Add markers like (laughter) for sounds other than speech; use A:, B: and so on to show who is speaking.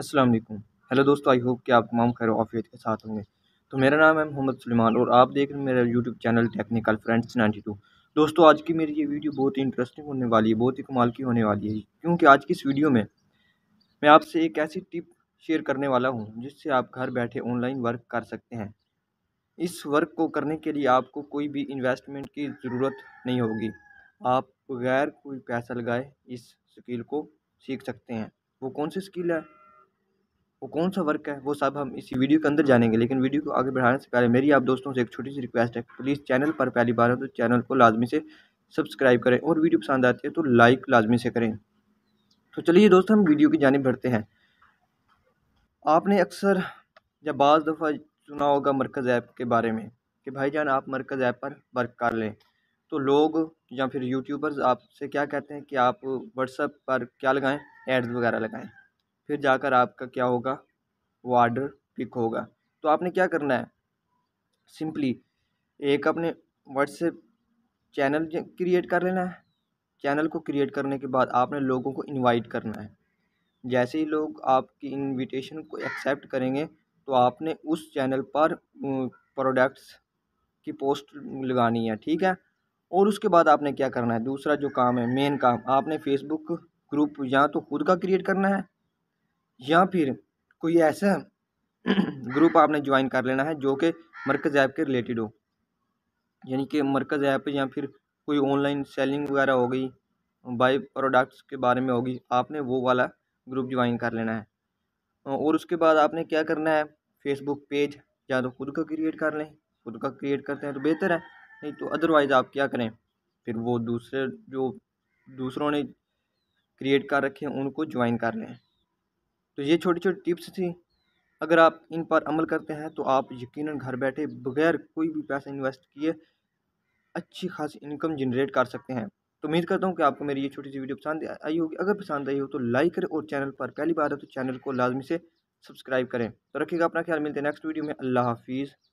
A: Aslam hello दोस्तों I hope कि आप तमाम खैर आफियत के साथ होंगे तो मेरा नाम है मोहम्मद सलीमान और आप देख रहे हैं मेरा यूट्यूब चैनल टेक्निकल फ्रेंड्स 92 दोस्तों आज की मेरी ये वीडियो बहुत ही इंटरेस्टिंग होने वाली है बहुत ही कमाल की होने वाली है क्योंकि आज की इस वीडियो में मैं आपसे एक ऐसी टिप शेयर करने वाला हूँ जिससे आप घर बैठे ऑनलाइन वर्क कर सकते हैं इस वर्क को करने के लिए आपको कोई भी इन्वेस्टमेंट की ज़रूरत नहीं होगी आप बगैर कोई पैसा लगाए इस स्किल को सीख सकते हैं वो कौन सी स्किल है वो कौन सा वर्क है वो सब हम इसी वीडियो के अंदर जानेंगे लेकिन वीडियो को आगे बढ़ाने से पहले मेरी आप दोस्तों से एक छोटी सी रिक्वेस्ट है प्लीज़ चैनल पर पहली बार हो तो चैनल को लाजमी से सब्सक्राइब करें और वीडियो पसंद आती है तो लाइक लाजमी से करें तो चलिए दोस्तों हम वीडियो की जानब बढ़ते हैं आपने अक्सर या बाज़ दफ़ा सुना होगा मरकज़ ऐप के बारे में कि भाई जान आप मरकज़ ऐप पर वर्क कर लें तो लोग या फिर यूट्यूबर्स आपसे क्या कहते हैं कि आप व्हाट्सएप पर क्या लगाएं एड्स वगैरह लगाएं फिर जाकर आपका क्या होगा वो आर्डर पिक होगा तो आपने क्या करना है सिंपली एक अपने व्हाट्सएप चैनल क्रिएट कर लेना है चैनल को क्रिएट करने के बाद आपने लोगों को इनवाइट करना है जैसे ही लोग आपकी इनविटेशन को एक्सेप्ट करेंगे तो आपने उस चैनल पर प्रोडक्ट्स की पोस्ट लगानी है ठीक है और उसके बाद आपने क्या करना है दूसरा जो काम है मेन काम आपने फेसबुक ग्रुप या तो खुद का क्रिएट करना है या फिर कोई ऐसा ग्रुप (clears throat) आपने ज्वाइन कर लेना है जो कि मरकज़ ऐप के रिलेटेड हो यानी कि मरकज़ ऐप या फिर कोई ऑनलाइन सेलिंग वगैरह हो गई बाई प्रोडक्ट्स के बारे में होगी आपने वो वाला ग्रुप ज्वाइन कर लेना है और उसके बाद आपने क्या करना है फेसबुक पेज या तो खुद का क्रिएट कर लें खुद का क्रिएट करते हैं तो बेहतर है नहीं तो अदरवाइज़ आप क्या करें फिर वो दूसरे जो दूसरों ने क्रिएट कर रखे हैं उनको ज्वाइन कर लें तो ये छोटी छोटी टिप्स थी अगर आप इन पर अमल करते हैं तो आप यकीनन घर बैठे बगैर कोई भी पैसा इन्वेस्ट किए अच्छी खासी इनकम जनरेट कर सकते हैं तो उम्मीद करता हूँ कि आपको मेरी ये छोटी सी वीडियो पसंद आई होगी अगर पसंद आई हो तो लाइक करें और चैनल पर पहली बार है तो चैनल को लाजमी से सब्सक्राइब करें तो रखिएगा अपना ख्याल मिलते हैं नेक्स्ट वीडियो में अल्लाह हाफिज़